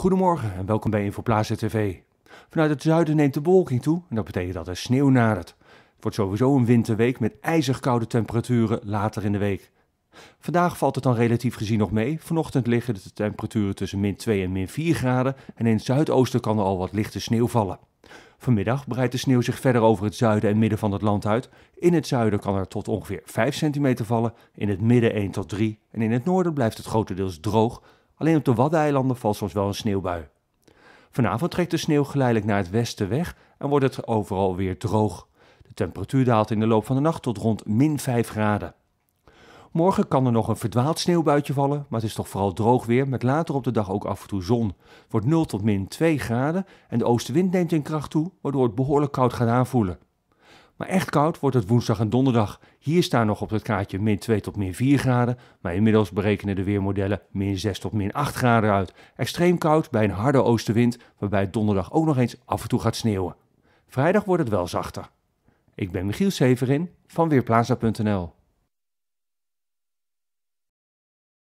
Goedemorgen en welkom bij Infoplaza TV. Vanuit het zuiden neemt de bewolking toe en dat betekent dat er sneeuw nadert. Het wordt sowieso een winterweek met ijzig koude temperaturen later in de week. Vandaag valt het dan relatief gezien nog mee. Vanochtend liggen de temperaturen tussen min 2 en min 4 graden en in het zuidoosten kan er al wat lichte sneeuw vallen. Vanmiddag breidt de sneeuw zich verder over het zuiden en midden van het land uit. In het zuiden kan er tot ongeveer 5 centimeter vallen, in het midden 1 tot 3 en in het noorden blijft het grotendeels droog Alleen op de Waddeneilanden valt soms wel een sneeuwbui. Vanavond trekt de sneeuw geleidelijk naar het westen weg en wordt het overal weer droog. De temperatuur daalt in de loop van de nacht tot rond min 5 graden. Morgen kan er nog een verdwaald sneeuwbuitje vallen, maar het is toch vooral droog weer met later op de dag ook af en toe zon. Het wordt 0 tot min 2 graden en de oostenwind neemt in kracht toe, waardoor het behoorlijk koud gaat aanvoelen. Maar echt koud wordt het woensdag en donderdag. Hier staan nog op het kaartje min 2 tot min 4 graden. Maar inmiddels berekenen de weermodellen min 6 tot min 8 graden uit. Extreem koud bij een harde oostenwind, waarbij het donderdag ook nog eens af en toe gaat sneeuwen. Vrijdag wordt het wel zachter. Ik ben Michiel Severin van Weerplaza.nl.